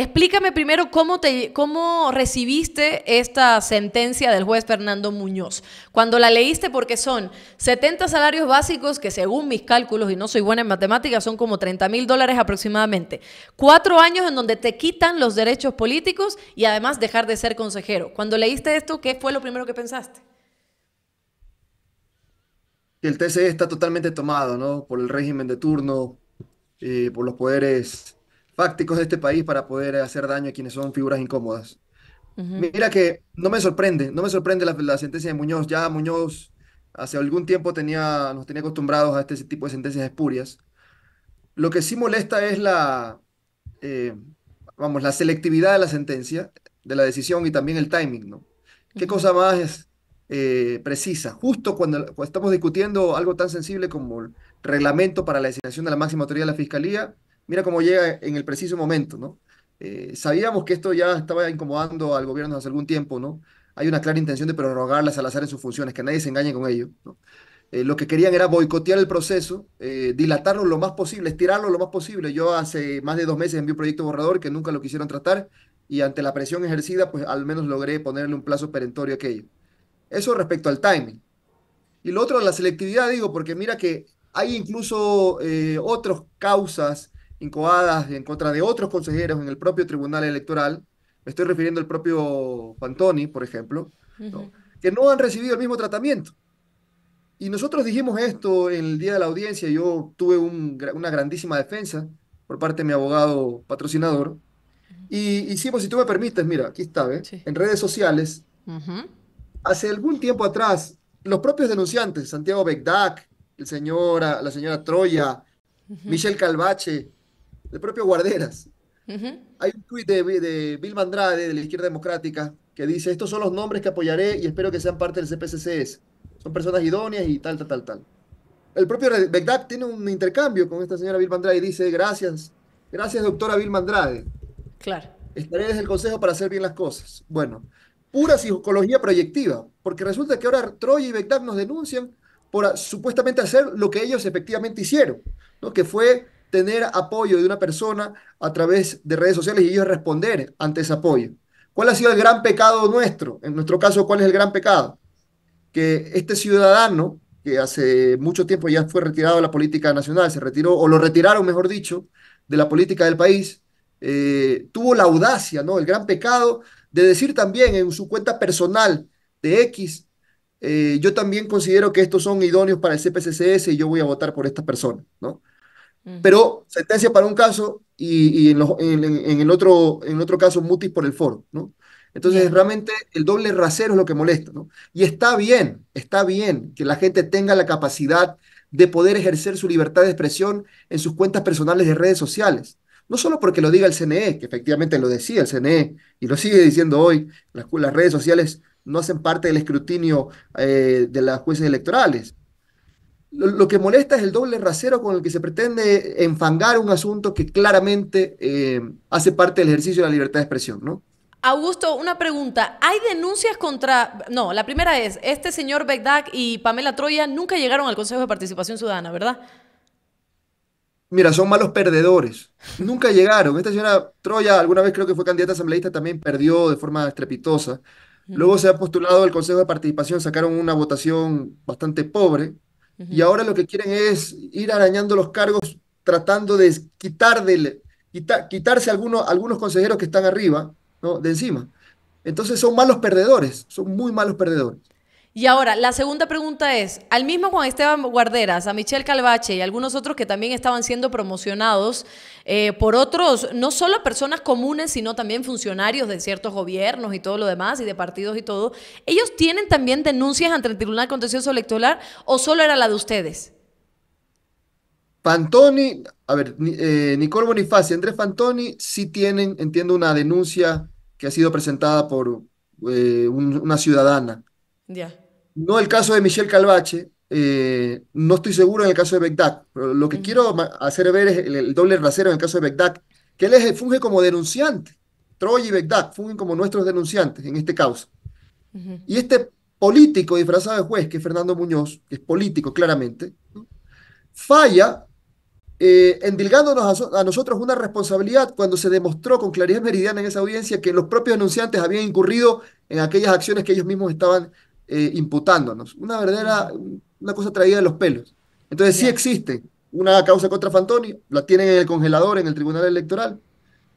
Explícame primero cómo, te, cómo recibiste esta sentencia del juez Fernando Muñoz. Cuando la leíste, porque son 70 salarios básicos, que según mis cálculos, y no soy buena en matemáticas, son como 30 mil dólares aproximadamente. Cuatro años en donde te quitan los derechos políticos y además dejar de ser consejero. Cuando leíste esto, ¿qué fue lo primero que pensaste? El TCE está totalmente tomado, ¿no? Por el régimen de turno, eh, por los poderes fácticos de este país para poder hacer daño a quienes son figuras incómodas. Mira que no me sorprende, no me sorprende la, sentencia de Muñoz. Ya Muñoz hace algún tiempo tenía, nos tenía acostumbrados a este tipo de sentencias espurias. Lo que sí molesta es la, eh, vamos, la selectividad de la sentencia, de la decisión y también el timing, ¿no? ¿Qué cosa más es, eh, precisa? Justo cuando, cuando, estamos discutiendo algo tan sensible como el reglamento para la designación de la máxima autoridad de la Fiscalía, Mira cómo llega en el preciso momento, ¿no? Eh, sabíamos que esto ya estaba incomodando al gobierno hace algún tiempo, ¿no? Hay una clara intención de prorrogar a Salazar en sus funciones, que nadie se engañe con ello, eh, lo que querían era boicotear el proceso, eh, dilatarlo lo más posible, estirarlo lo más posible. Yo hace más de dos meses envié un proyecto borrador que nunca lo quisieron tratar y ante la presión ejercida, pues al menos logré ponerle un plazo perentorio a aquello. Eso respecto al timing. Y lo otro, la selectividad, digo, porque mira que hay incluso otros otras causas incoadas en contra de otros consejeros en el propio Tribunal Electoral, me estoy refiriendo al propio Pantoni, por ejemplo, que no han recibido el mismo tratamiento. Y nosotros dijimos esto en el día de la audiencia, yo tuve una grandísima defensa por parte de mi abogado patrocinador, y hicimos, si tú me permites, mira, aquí está, ¿eh? en redes sociales, hace algún tiempo atrás, los propios denunciantes, Santiago Begdak el señor, la señora Troya, Michelle Calvache, el propio Guarderas. Hay un tuit de, de Bill Mandrade, de la izquierda democrática, que dice, estos son los nombres que apoyaré y espero que sean parte del CPCCS. Son personas idóneas y tal, tal, tal, tal. El propio Begdak tiene un intercambio con esta señora Bill Mandrade y dice, gracias, gracias doctora Bill Mandrade. Claro. Estaré desde el Consejo para hacer bien las cosas. Bueno, pura psicología proyectiva, porque resulta que ahora Troy y Begdak nos denuncian por supuestamente hacer lo que ellos efectivamente hicieron, ¿no? que fue tener apoyo de una persona a través de redes sociales y ellos responder ante ese apoyo. ¿Cuál ha sido el gran pecado nuestro? En nuestro caso, ¿cuál es el gran pecado? Que este ciudadano, que hace mucho tiempo ya fue retirado de la política nacional, se retiró, o lo retiraron, mejor dicho, de la política del país, eh, tuvo la audacia, ¿no? El gran pecado de decir también en su cuenta personal de X, eh, yo también considero que estos son idóneos para el CPCCS y yo voy a votar por esta persona, ¿no? Pero sentencia para un caso y, en, el otro, en otro caso mutis por el foro, ¿no? Entonces, realmente el doble rasero es lo que molesta, ¿no? Y está bien, está bien que la gente tenga la capacidad de poder ejercer su libertad de expresión en sus cuentas personales de redes sociales. No solo porque lo diga el CNE, que efectivamente lo decía el CNE y lo sigue diciendo hoy, las, redes sociales no hacen parte del escrutinio eh, de las jueces electorales. Lo, que molesta es el doble rasero con el que se pretende enfangar un asunto que claramente eh, hace parte del ejercicio de la libertad de expresión, ¿no? Augusto, una pregunta. ¿Hay denuncias contra.? No, la primera es: este señor Begdak y Pamela Troya nunca llegaron al Consejo de Participación Ciudadana, ¿verdad? Mira, son malos perdedores. Nunca llegaron. Esta señora Troya, alguna vez creo que fue candidata asambleísta, también perdió de forma estrepitosa. Luego se ha postulado al Consejo de Participación, sacaron una votación bastante pobre, y ahora lo que quieren es ir arañando los cargos tratando de quitar quitarse algunos, algunos consejeros que están arriba, ¿no? de encima. Entonces son malos perdedores, son muy malos perdedores. Y ahora, la segunda pregunta es, al mismo Juan Esteban Guarderas, a Michelle Calvache y algunos otros que también estaban siendo promocionados eh, por otros, no solo personas comunes, sino también funcionarios de ciertos gobiernos y todo lo demás, y de partidos y todo, ¿ellos tienen también denuncias ante el Tribunal Contencioso Electoral o solo era la de ustedes? Fantoni, a ver, eh, Nicole Bonifacio Andrés Fantoni sí tienen, entiendo, una denuncia que ha sido presentada por eh, una ciudadana. Ya. No el caso de Michelle Calvache, eh, no estoy seguro en el caso de pero Lo que quiero hacer ver es el, doble rasero en el caso de Begdac, que él funge como denunciante. Troy y Begdac fungen como nuestros denunciantes en este caso. Y este político disfrazado de juez, que es Fernando Muñoz, es político claramente, falla eh, endilgándonos a, a, nosotros una responsabilidad cuando se demostró con claridad meridiana en esa audiencia que los propios denunciantes habían incurrido en aquellas acciones que ellos mismos estaban eh, imputándonos. Una verdadera, una cosa traída de los pelos. Entonces sí existe una causa contra Fantoni, la tienen en el congelador, en el Tribunal Electoral,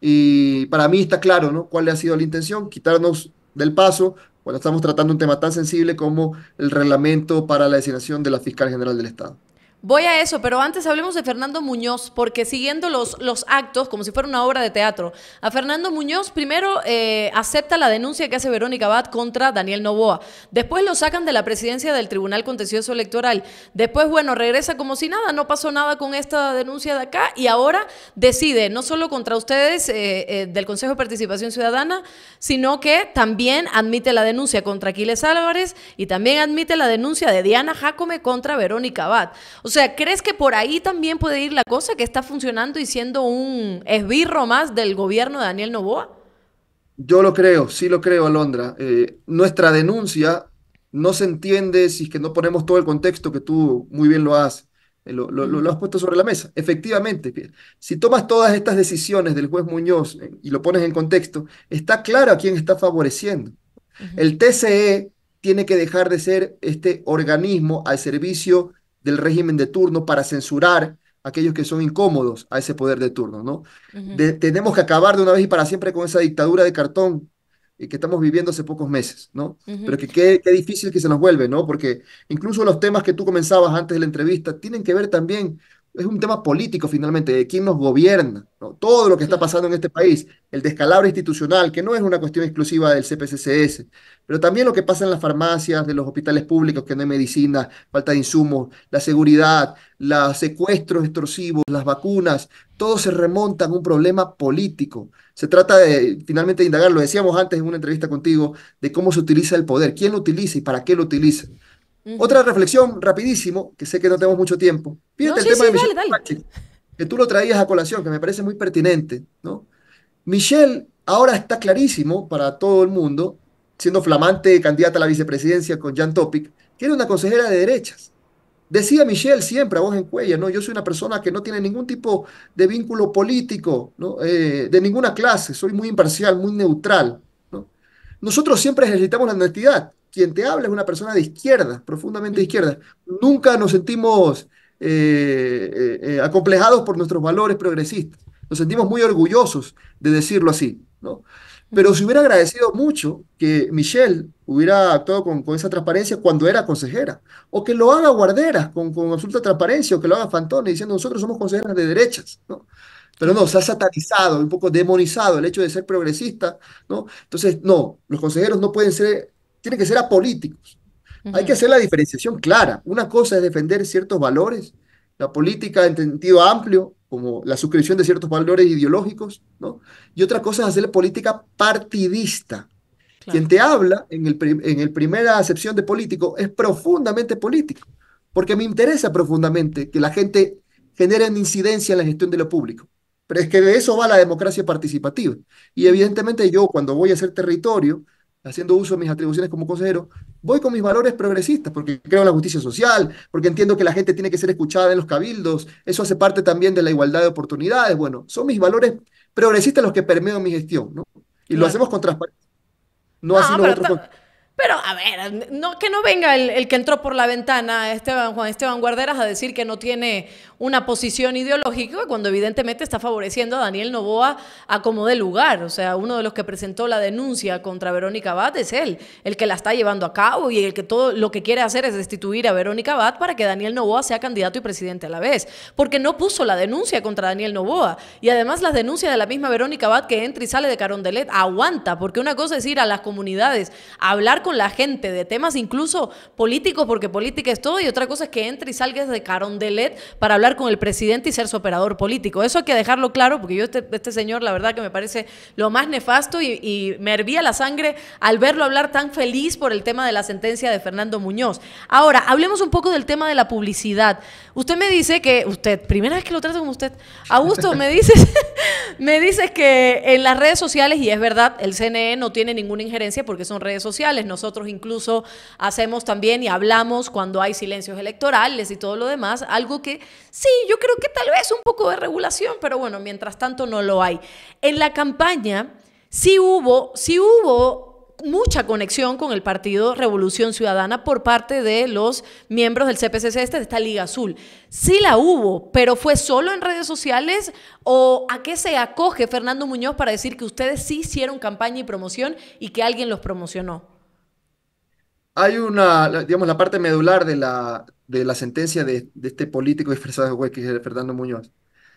y para mí está claro, ¿no? ¿Cuál ha sido la intención? Quitarnos del paso cuando estamos tratando un tema tan sensible como el reglamento para la designación de la Fiscal General del Estado. Voy a eso, pero antes hablemos de Fernando Muñoz, porque siguiendo los, los actos, como si fuera una obra de teatro, a Fernando Muñoz primero eh, acepta la denuncia que hace Verónica Abad contra Daniel Novoa. Después lo sacan de la presidencia del Tribunal Contencioso Electoral. Después, bueno, regresa como si nada, no pasó nada con esta denuncia de acá y ahora decide, no solo contra ustedes eh, eh, del Consejo de Participación Ciudadana, sino que también admite la denuncia contra Aquiles Álvarez y también admite la denuncia de Diana Jacome contra Verónica Abad sea, ¿crees que por ahí también puede ir la cosa que está funcionando y siendo un esbirro más del gobierno de Daniel Novoa? Yo lo creo, sí lo creo, Alondra. Eh, nuestra denuncia no se entiende si es que no ponemos todo el contexto que tú muy bien lo has, eh, lo, has puesto sobre la mesa. Efectivamente, si tomas todas estas decisiones del juez Muñoz eh, y lo pones en contexto, está claro a quién está favoreciendo. El TCE tiene que dejar de ser este organismo al servicio del régimen de turno para censurar a aquellos que son incómodos a ese poder de turno, ¿no? tenemos que acabar de una vez y para siempre con esa dictadura de cartón eh, que estamos viviendo hace pocos meses, ¿no? Pero que qué, difícil que se nos vuelve, ¿no? Porque incluso los temas que tú comenzabas antes de la entrevista tienen que ver también es un tema político finalmente, de quién nos gobierna, todo lo que está pasando en este país, el descalabro institucional, que no es una cuestión exclusiva del CPCCS, pero también lo que pasa en las farmacias, de los hospitales públicos, que no hay medicina, falta de insumos, la seguridad, los secuestros extorsivos, las vacunas, todo se remonta a un problema político. Se trata de finalmente de indagar, lo decíamos antes en una entrevista contigo, de cómo se utiliza el poder, quién lo utiliza y para qué lo utiliza. Otra reflexión rapidísimo, que sé que no tenemos mucho tiempo. Fíjate el tema de que tú lo traías a colación, que me parece muy pertinente. ¿no? Michelle ahora está clarísimo para todo el mundo, siendo flamante candidata a la vicepresidencia con Jan Topic, que era una consejera de derechas. Decía Michelle siempre a voz en cuella, ¿no? Yo soy una persona que no tiene ningún tipo de vínculo político, ¿no? Eh, de ninguna clase, soy muy imparcial, muy neutral. Nosotros siempre necesitamos la honestidad quien te habla es una persona de izquierda, profundamente izquierda. Nunca nos sentimos eh, eh, eh, acomplejados por nuestros valores progresistas. Nos sentimos muy orgullosos de decirlo así, ¿no? Pero se hubiera agradecido mucho que Michelle hubiera actuado con, esa transparencia cuando era consejera, o que lo haga Guarderas con, con absoluta transparencia, o que lo haga Fantoni diciendo nosotros somos consejeras de derechas, ¿no? Pero no, se ha satanizado, un poco demonizado el hecho de ser progresista, ¿no? Entonces, no, los consejeros no pueden ser tienen que ser apolíticos. políticos. Hay que hacer la diferenciación clara. Una cosa es defender ciertos valores, la política en sentido amplio, como la suscripción de ciertos valores ideológicos, ¿no? Y otra cosa es hacer política partidista. Quien te habla en el, en el primera acepción de político es profundamente político, porque me interesa profundamente que la gente genere incidencia en la gestión de lo público. Pero es que de eso va la democracia participativa. Y evidentemente yo cuando voy a hacer territorio, haciendo uso de mis atribuciones como consejero, voy con mis valores progresistas, porque creo en la justicia social, porque entiendo que la gente tiene que ser escuchada en los cabildos, eso hace parte también de la igualdad de oportunidades. Bueno, son mis valores progresistas los que permean mi gestión, ¿no? Y lo hacemos con transparencia. No, no así nosotros. Pero, a ver, no, que no venga el, que entró por la ventana, Esteban, Juan Esteban Guarderas, a decir que no tiene una posición ideológica cuando evidentemente está favoreciendo a Daniel Novoa a como de lugar. O sea, uno de los que presentó la denuncia contra Verónica Abad es él, el que la está llevando a cabo y el que todo lo que quiere hacer es destituir a Verónica Abad para que Daniel Novoa sea candidato y presidente a la vez. Porque no puso la denuncia contra Daniel Novoa. Y además las denuncias de la misma Verónica Abad que entra y sale de Carondelet aguanta, porque una cosa es ir a las comunidades a hablar con la gente de temas incluso políticos, porque política es todo, y otra cosa es que entre y salga de Carondelet para hablar con el presidente y ser su operador político. Eso hay que dejarlo claro, porque yo este, este señor, la verdad que me parece lo más nefasto y, me hervía la sangre al verlo hablar tan feliz por el tema de la sentencia de Fernando Muñoz. Ahora, hablemos un poco del tema de la publicidad. Usted me dice que, usted, primera vez que lo trato con usted, Augusto, me dices, me dices que en las redes sociales, y es verdad, el CNE no tiene ninguna injerencia porque son redes sociales, no nosotros incluso hacemos también y hablamos cuando hay silencios electorales y todo lo demás, algo que sí, yo creo que tal vez un poco de regulación, pero bueno, mientras tanto no lo hay. En la campaña sí hubo, hubo mucha conexión con el partido Revolución Ciudadana por parte de los miembros del CPCC, este, de esta Liga Azul. Sí la hubo, pero fue solo en redes sociales o a qué se acoge Fernando Muñoz para decir que ustedes sí hicieron campaña y promoción y que alguien los promocionó hay una, digamos, la parte medular de la, de la sentencia de, este político disfrazado de juez, que es Fernando Muñoz.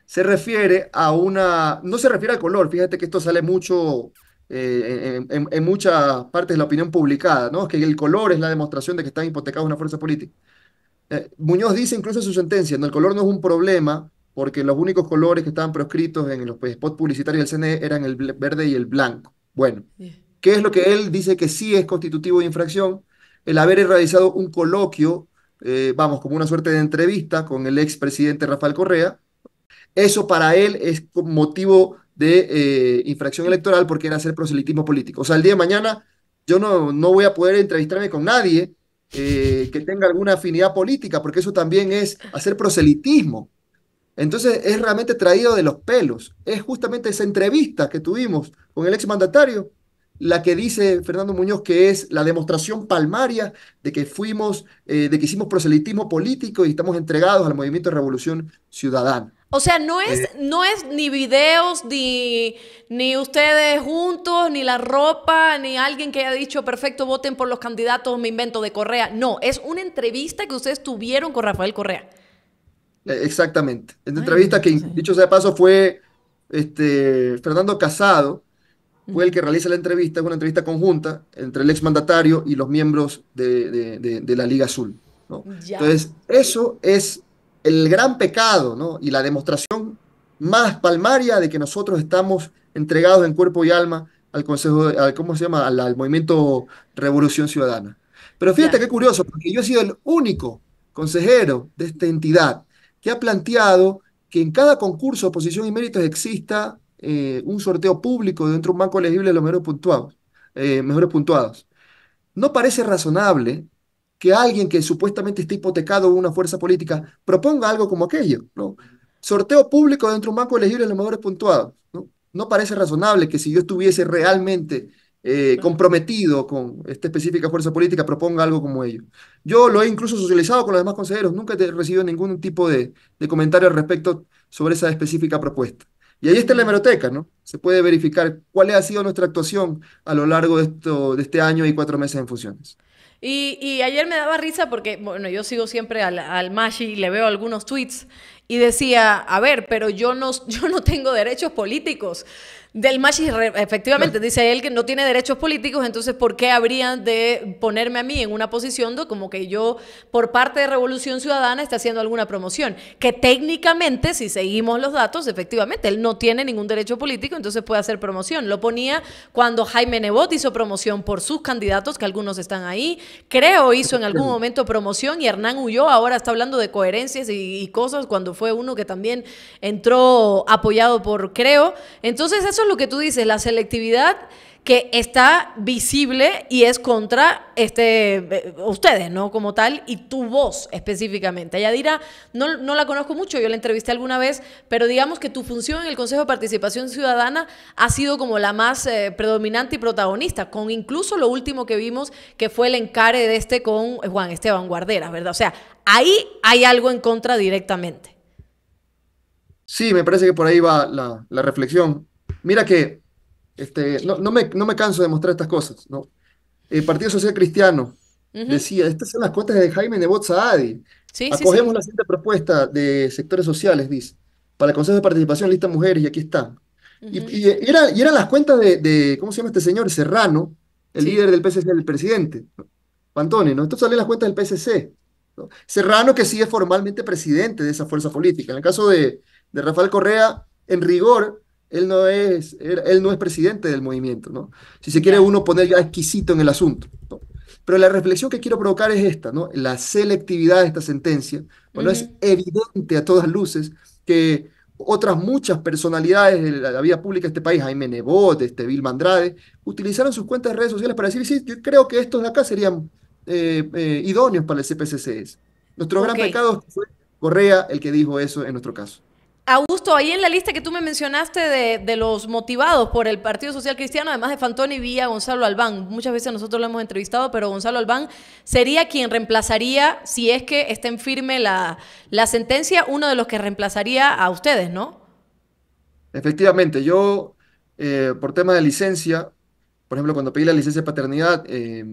Se refiere a una, no se refiere al color, fíjate que esto sale mucho eh, en, muchas partes de la opinión publicada, ¿no? Es que el color es la demostración de que están hipotecados una fuerza política. Eh, Muñoz dice incluso en su sentencia, no, el color no es un problema porque los únicos colores que estaban proscritos en los pues, spots publicitarios del CNE eran el verde y el blanco. Bueno, ¿qué es lo que él dice que sí es constitutivo de infracción? el haber realizado un coloquio, eh, vamos, como una suerte de entrevista con el expresidente Rafael Correa. Eso para él es motivo de eh, infracción electoral porque era hacer proselitismo político. O sea, el día de mañana yo no, voy a poder entrevistarme con nadie eh, que tenga alguna afinidad política, porque eso también es hacer proselitismo. Entonces es realmente traído de los pelos. Es justamente esa entrevista que tuvimos con el exmandatario la que dice Fernando Muñoz que es la demostración palmaria de que fuimos, eh, de que hicimos proselitismo político y estamos entregados al movimiento de revolución ciudadana. O sea, no es, eh, no es ni videos, ni, ni ustedes juntos, ni la ropa, ni alguien que haya dicho, perfecto, voten por los candidatos, me invento de Correa. No, es una entrevista que ustedes tuvieron con Rafael Correa. Eh, exactamente. Una entrevista que, dicho sea de paso, fue este, Fernando Casado, fue el que realiza la entrevista, una entrevista conjunta entre el exmandatario y los miembros de, la Liga Azul. Entonces, eso es el gran pecado ¿no? y la demostración más palmaria de que nosotros estamos entregados en cuerpo y alma al Consejo, ¿cómo se llama? Al, movimiento Revolución Ciudadana. Pero fíjate qué curioso, porque yo he sido el único consejero de esta entidad que ha planteado que en cada concurso, oposición y méritos exista eh, un sorteo público dentro de un banco elegible de los mejores puntuados. Eh, mejores puntuados. No parece razonable que alguien que supuestamente está hipotecado en una fuerza política proponga algo como aquello, ¿no? Sorteo público dentro de un banco elegible de los mejores puntuados, ¿no? No parece razonable que si yo estuviese realmente eh, comprometido con esta específica fuerza política proponga algo como ello. Yo lo he incluso socializado con los demás consejeros, nunca he recibido ningún tipo de, de comentario al respecto sobre esa específica propuesta. Y ahí está la hemeroteca, ¿no? Se puede verificar cuál ha sido nuestra actuación a lo largo de, esto, de este año y cuatro meses en funciones. Y, ayer me daba risa porque, bueno, yo sigo siempre al, al Mashi y le veo algunos tweets y decía, a ver, pero yo no, yo no tengo derechos políticos. Del Machis, efectivamente, dice él que no tiene derechos políticos, entonces ¿por qué habrían de ponerme a mí en una posición como que yo, por parte de Revolución Ciudadana, está haciendo alguna promoción? Que técnicamente, si seguimos los datos, efectivamente, él no tiene ningún derecho político, entonces puede hacer promoción. Lo ponía cuando Jaime Nebot hizo promoción por sus candidatos, que algunos están ahí. Creo hizo en algún momento promoción y Hernán huyó, ahora está hablando de coherencias y cosas, cuando fue uno que también entró apoyado por Creo. Entonces eso lo que tú dices, la selectividad que está visible y es contra este, eh, ustedes, ¿no? Como tal, y tu voz específicamente. Yadira, no, no la conozco mucho, yo la entrevisté alguna vez, pero digamos que tu función en el Consejo de Participación Ciudadana ha sido como la más eh, predominante y protagonista, con incluso lo último que vimos, que fue el encare de este con Juan Esteban Guarderas, ¿verdad? O sea, ahí hay algo en contra directamente. Sí, me parece que por ahí va la, la reflexión. Mira que este, no, me, canso de mostrar estas cosas, ¿no? El Partido Social Cristiano decía, estas son las cuentas de Jaime de Saadi. Sí, Acogemos la siguiente propuesta de sectores sociales, dice, para el Consejo de Participación, lista mujeres, y aquí está. y, y, eran las cuentas de, de, ¿cómo se llama este señor? Serrano, el líder del PSC, el presidente. Pantone, ¿no? Esto sale las cuentas del PSC. Serrano, que sí es formalmente presidente de esa fuerza política. En el caso de, de Rafael Correa, en rigor, él no es, él no es presidente del movimiento, ¿no? Si se quiere uno poner ya exquisito en el asunto, Pero la reflexión que quiero provocar es esta, ¿no? La selectividad de esta sentencia. Bueno, es evidente a todas luces que otras muchas personalidades de la, vida pública de este país, Jaime Nebot, este Mandrade, utilizaron sus cuentas de redes sociales para decir, sí, yo creo que estos de acá serían eh, eh, idóneos para el CPCCS. Nuestro gran pecado fue Correa el que dijo eso en nuestro caso. Augusto, ahí en la lista que tú me mencionaste de, los motivados por el Partido Social Cristiano, además de Fantoni a Gonzalo Albán, muchas veces nosotros lo hemos entrevistado, pero Gonzalo Albán sería quien reemplazaría, si es que está en firme la, sentencia, uno de los que reemplazaría a ustedes, ¿no? Efectivamente, yo eh, por tema de licencia, por ejemplo, cuando pedí la licencia de paternidad, eh,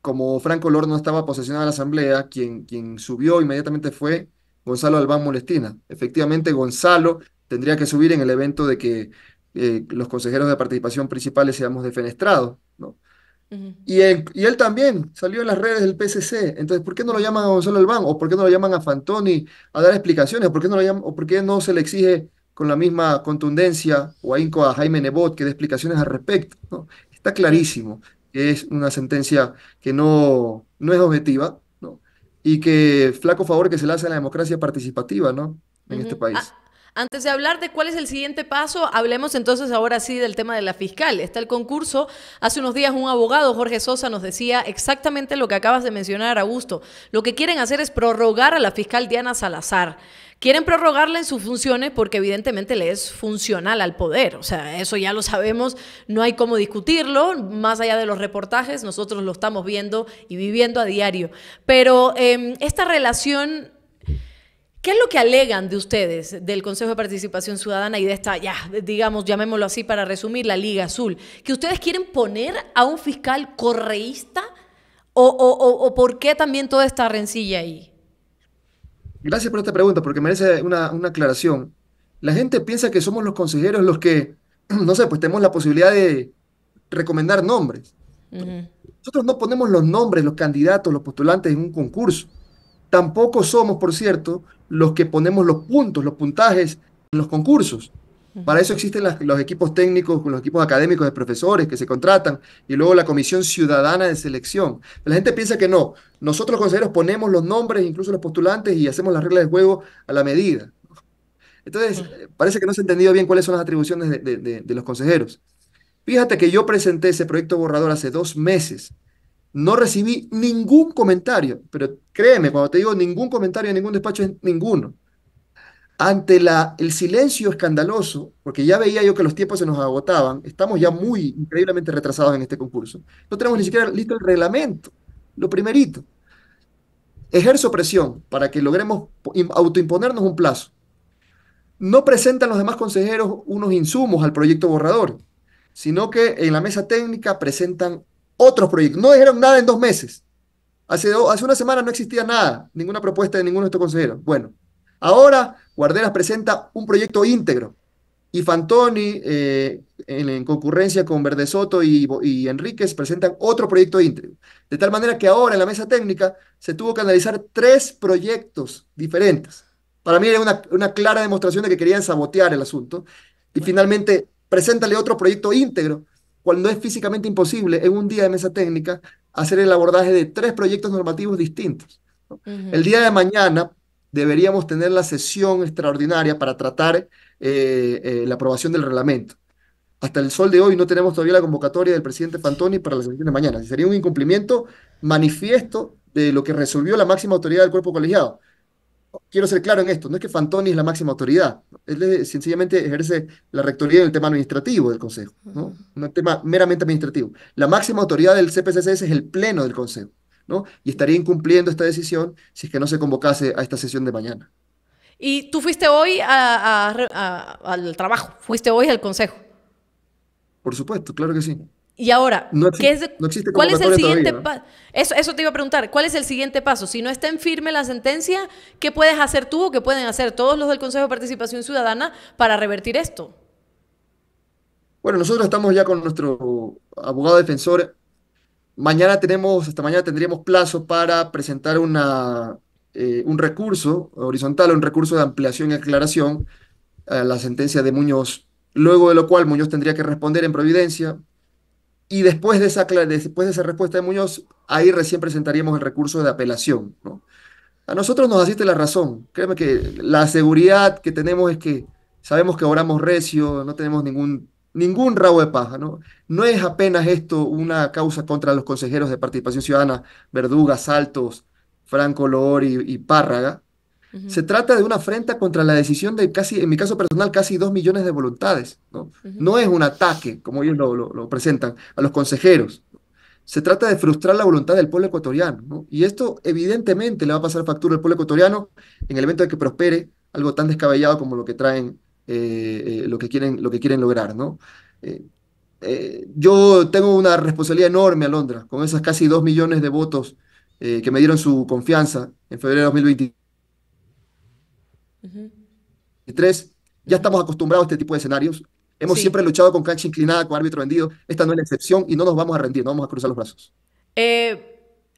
como Franco Lor no estaba posesionado en la asamblea, quien, quien subió inmediatamente fue Gonzalo Albán Molestina. Efectivamente, Gonzalo tendría que subir en el evento de que eh, los consejeros de participación principales seamos defenestrados, ¿no? y, él, también salió en las redes del PCC. Entonces, ¿por qué no lo llaman a Gonzalo Albán? ¿O por qué no lo llaman a Fantoni a dar explicaciones? ¿O por qué no, lo llaman, o qué no se le exige con la misma contundencia o ahínco a Jaime Nebot que dé explicaciones al respecto? Está clarísimo que es una sentencia que no, no es objetiva, y que flaco favor que se le hace a la democracia participativa, ¿no? En este país. Ah, antes de hablar de cuál es el siguiente paso, hablemos entonces ahora sí del tema de la fiscal. Está el concurso. Hace unos días un abogado, Jorge Sosa, nos decía exactamente lo que acabas de mencionar, Augusto. Lo que quieren hacer es prorrogar a la fiscal Diana Salazar. Quieren prorrogarla en sus funciones porque evidentemente le es funcional al poder. O sea, eso ya lo sabemos, no hay cómo discutirlo, más allá de los reportajes, nosotros lo estamos viendo y viviendo a diario. Pero em, esta relación ¿Qué es lo que alegan de ustedes del Consejo de Participación Ciudadana y de esta, ya, digamos, llamémoslo así para resumir, la Liga Azul? ¿Que ustedes quieren poner a un fiscal correísta? o por qué también toda esta rencilla ahí? Gracias por esta pregunta porque merece una, aclaración. La gente piensa que somos los consejeros los que, no sé, pues tenemos la posibilidad de recomendar nombres. Nosotros no ponemos los nombres, los candidatos, los postulantes en un concurso. Tampoco somos, por cierto, los que ponemos los puntos, los puntajes en los concursos. Para eso existen los equipos técnicos, los equipos académicos de profesores que se contratan y luego la comisión ciudadana de selección. La gente piensa que no. Nosotros, consejeros, ponemos los nombres, incluso los postulantes, y hacemos las reglas de juego a la medida. Entonces, eh, parece que no se ha entendido bien cuáles son las atribuciones de, de los consejeros. Fíjate que yo presenté ese proyecto borrador hace dos meses. No recibí ningún comentario, pero créeme, cuando te digo ningún comentario en ningún despacho, es ninguno ante el silencio escandaloso, porque ya veía yo que los tiempos se nos agotaban, estamos ya muy increíblemente retrasados en este concurso, no tenemos ni siquiera listo el reglamento, lo primerito. Ejerzo presión para que logremos autoimponernos un plazo. No presentan los demás consejeros unos insumos al proyecto borrador, sino que en la mesa técnica presentan otros proyectos. No dijeron nada en dos meses. hace una semana no existía nada, ninguna propuesta de ninguno de estos consejeros. Bueno, ahora Guarderas presenta un proyecto íntegro. Y Fantoni, eh, en, concurrencia con Verde Soto y, y, Enríquez, presentan otro proyecto íntegro. De tal manera que ahora en la mesa técnica se tuvo que analizar tres proyectos diferentes. Para mí era una, clara demostración de que querían sabotear el asunto. Y finalmente, preséntale otro proyecto íntegro, cuando es físicamente imposible en un día de mesa técnica hacer el abordaje de tres proyectos normativos distintos. El día de mañana deberíamos tener la sesión extraordinaria para tratar eh, eh, la aprobación del reglamento. Hasta el sol de hoy no tenemos todavía la convocatoria del presidente Fantoni para la sesión de mañana. Sería un incumplimiento manifiesto de lo que resolvió la máxima autoridad del cuerpo colegiado. Quiero ser claro en esto, no es que Fantoni es la máxima autoridad, él sencillamente ejerce la rectoría en el tema administrativo del Consejo, ¿no? un tema meramente administrativo. La máxima autoridad del CPCCS es el pleno del Consejo. Y estaría incumpliendo esta decisión si es que no se convocase a esta sesión de mañana. ¿Y tú fuiste hoy al trabajo? ¿Fuiste hoy al consejo? Por supuesto, claro que sí. Y ahora, no ¿cuál es el siguiente paso? Eso, eso, te iba a preguntar, ¿cuál es el siguiente paso? Si no está en firme la sentencia, ¿qué puedes hacer tú o qué pueden hacer todos los del Consejo de Participación Ciudadana para revertir esto? Bueno, nosotros estamos ya con nuestro abogado defensor Mañana tenemos, hasta mañana tendríamos plazo para presentar eh, un recurso horizontal, un recurso de ampliación y aclaración a la sentencia de Muñoz, luego de lo cual Muñoz tendría que responder en Providencia. Y después de esa, después de esa respuesta de Muñoz, ahí recién presentaríamos el recurso de apelación. A nosotros nos asiste la razón. Créeme que la seguridad que tenemos es que sabemos que oramos recio, no tenemos ningún ningún rabo de paja, ¿no? No es apenas esto una causa contra los consejeros de participación ciudadana, Verduga, Saltos, Franco Lori y, Párraga. Se trata de una afrenta contra la decisión de casi, en mi caso personal, casi dos millones de voluntades. No, no es un ataque, como ellos lo, presentan, a los consejeros. Se trata de frustrar la voluntad del pueblo ecuatoriano. ¿no? Y esto evidentemente le va a pasar factura al pueblo ecuatoriano en el evento de que prospere algo tan descabellado como lo que traen eh, eh, lo, que quieren, lo que quieren lograr, ¿no? Eh, yo tengo una responsabilidad enorme, a Londres con esas casi dos millones de votos que me dieron su confianza en febrero de 2023. Ya estamos acostumbrados a este tipo de escenarios. Hemos siempre luchado con cancha inclinada, con árbitro vendido. Esta no es la excepción y no nos vamos a rendir, no vamos a cruzar los brazos.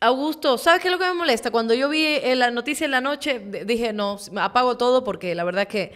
Augusto, ¿sabes qué es lo que me molesta? Cuando yo vi la noticia en la noche, dije, no, apago todo porque la verdad es que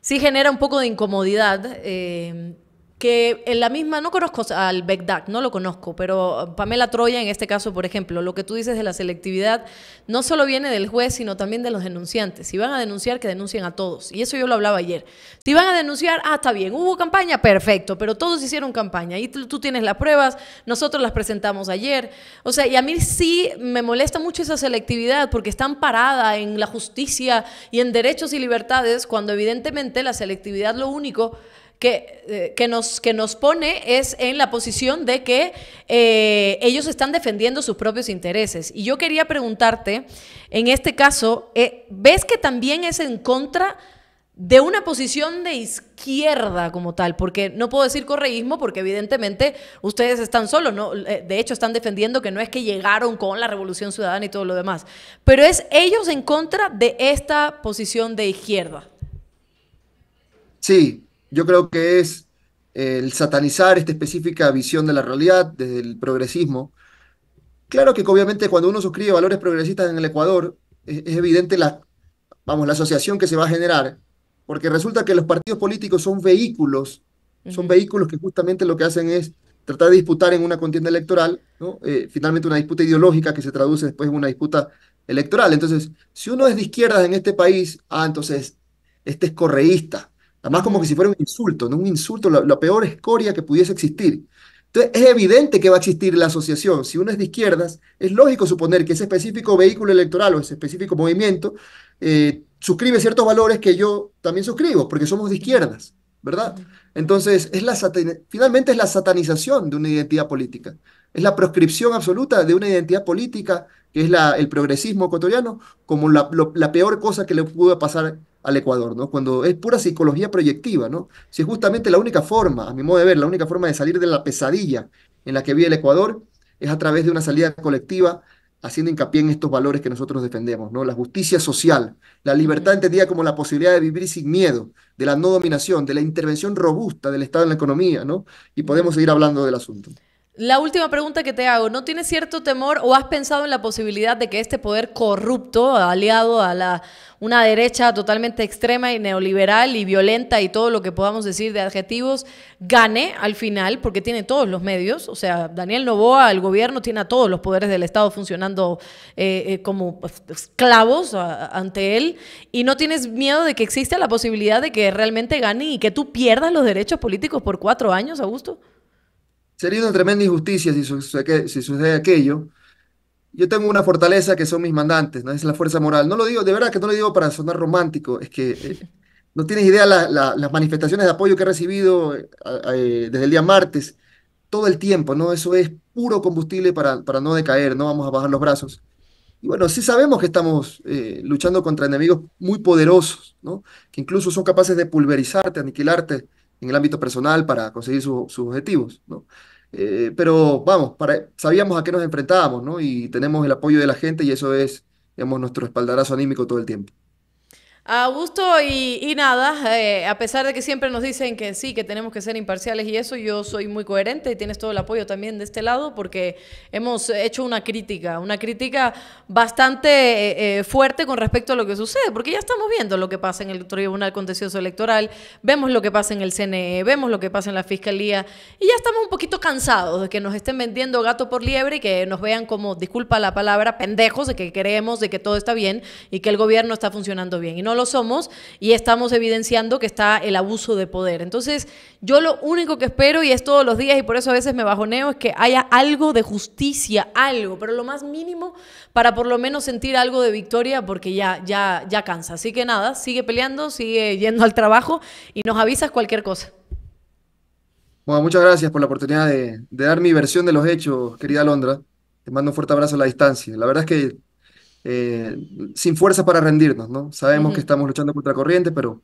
sí genera un poco de incomodidad. Eh, que en la misma, no conozco al Begdak, no lo conozco, pero Pamela Troya en este caso, por ejemplo, lo que tú dices de la selectividad no solo viene del juez, sino también de los denunciantes. Si van a denunciar, que denuncien a todos. Y eso yo lo hablaba ayer. Si van a denunciar, ah, está bien, hubo campaña, perfecto, pero todos hicieron campaña. Y tú tienes las pruebas, nosotros las presentamos ayer. O sea, y a mí sí me molesta mucho esa selectividad porque están parada en la justicia y en derechos y libertades, cuando evidentemente la selectividad lo único que, eh, que, nos, que nos pone es en la posición de que eh, ellos están defendiendo sus propios intereses. Y yo quería preguntarte, en este caso, eh, ¿ves que también es en contra de una posición de izquierda como tal, porque no puedo decir correísmo, porque evidentemente ustedes están solos, ¿no? de hecho están defendiendo que no es que llegaron con la revolución ciudadana y todo lo demás, pero es ellos en contra de esta posición de izquierda. Sí, yo creo que es el satanizar esta específica visión de la realidad desde el progresismo. Claro que obviamente cuando uno suscribe valores progresistas en el Ecuador, es, evidente la, vamos, la asociación que se va a generar, porque resulta que los partidos políticos son vehículos, son vehículos que justamente lo que hacen es tratar de disputar en una contienda electoral, eh, finalmente una disputa ideológica que se traduce después en una disputa electoral. Entonces, si uno es de izquierdas en este país, ah, entonces este es correísta, Además, como que si fuera un insulto, ¿no? Un insulto, la, peor escoria que pudiese existir. Entonces, es evidente que va a existir la asociación. Si uno es de izquierdas, es lógico suponer que ese específico vehículo electoral o ese específico movimiento eh, suscribe ciertos valores que yo también suscribo, porque somos de izquierdas, ¿verdad? Entonces, es la finalmente es la satanización de una identidad política. Es la proscripción absoluta de una identidad política, que es la, el progresismo ecuatoriano, como la, la peor cosa que le pudo pasar al Ecuador, ¿no? Cuando es pura psicología proyectiva, ¿no? Si es justamente la única forma, a mi modo de ver, la única forma de salir de la pesadilla en la que vive el Ecuador es a través de una salida colectiva haciendo hincapié en estos valores que nosotros defendemos, ¿no? La justicia social, la libertad entendida como la posibilidad de vivir sin miedo, de la no dominación, de la intervención robusta del Estado en la economía, ¿no? Y podemos seguir hablando del asunto. La última pregunta que te hago, ¿no tienes cierto temor o has pensado en la posibilidad de que este poder corrupto, aliado a la, una derecha totalmente extrema y neoliberal y violenta y todo lo que podamos decir de adjetivos, gane al final, porque tiene todos los medios, o sea, Daniel Novoa, el gobierno, tiene a todos los poderes del Estado funcionando eh, eh, como esclavos ante él, y no tienes miedo de que exista la posibilidad de que realmente gane y que tú pierdas los derechos políticos por cuatro años, Augusto? Sería una tremenda injusticia si, si sucede aquello. Yo tengo una fortaleza que son mis mandantes, ¿no? Es la fuerza moral. No lo digo, de verdad que no lo digo para sonar romántico, es que eh, no tienes idea las manifestaciones de apoyo que he recibido eh, eh, desde el día martes, todo el tiempo, ¿no? Eso es puro combustible para, para no decaer, no vamos a bajar los brazos. Y bueno, sí sabemos que estamos luchando contra enemigos muy poderosos, ¿no? Que incluso son capaces de pulverizarte, aniquilarte en el ámbito personal para conseguir sus objetivos, ¿no? Eh, pero vamos, para, sabíamos a qué nos enfrentábamos, ¿no? Y tenemos el apoyo de la gente y eso es, digamos, nuestro espaldarazo anímico todo el tiempo. Augusto y, y nada, eh, a pesar de que siempre nos dicen que sí, que tenemos que ser imparciales y eso, yo soy muy coherente y tienes todo el apoyo también de este lado porque hemos hecho una crítica, una crítica bastante eh, eh, fuerte con respecto a lo que sucede, porque ya estamos viendo lo que pasa en el Tribunal Contencioso Electoral, vemos lo que pasa en el CNE, vemos lo que pasa en la Fiscalía y ya estamos un poquito cansados de que nos estén vendiendo gato por liebre y que nos vean como, disculpa la palabra, pendejos de que creemos de que todo está bien y que el gobierno está funcionando bien. Y no lo somos y estamos evidenciando que está el abuso de poder. Entonces, yo lo único que espero, y es todos los días, y por eso a veces me bajoneo, es que haya algo de justicia, algo, pero lo más mínimo para por lo menos sentir algo de victoria, porque ya, ya, ya cansa. Así que nada, sigue peleando, sigue yendo al trabajo y nos avisas cualquier cosa. Bueno, muchas gracias por la oportunidad de, dar mi versión de los hechos, querida Londra. Te mando un fuerte abrazo a la distancia. La verdad es que eh, sin fuerza para rendirnos, ¿no? Sabemos que estamos luchando contra corriente, pero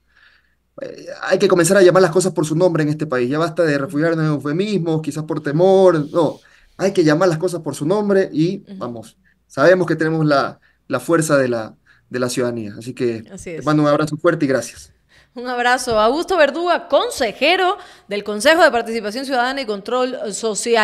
eh, hay que comenzar a llamar las cosas por su nombre en este país. Ya basta de refugiarnos en eufemismos, quizás por temor, no. Hay que llamar las cosas por su nombre y vamos, sabemos que tenemos la, fuerza de la, de la ciudadanía. Así que te mando un abrazo fuerte y gracias. Un abrazo. Augusto Verduga, consejero del Consejo de Participación Ciudadana y Control Social.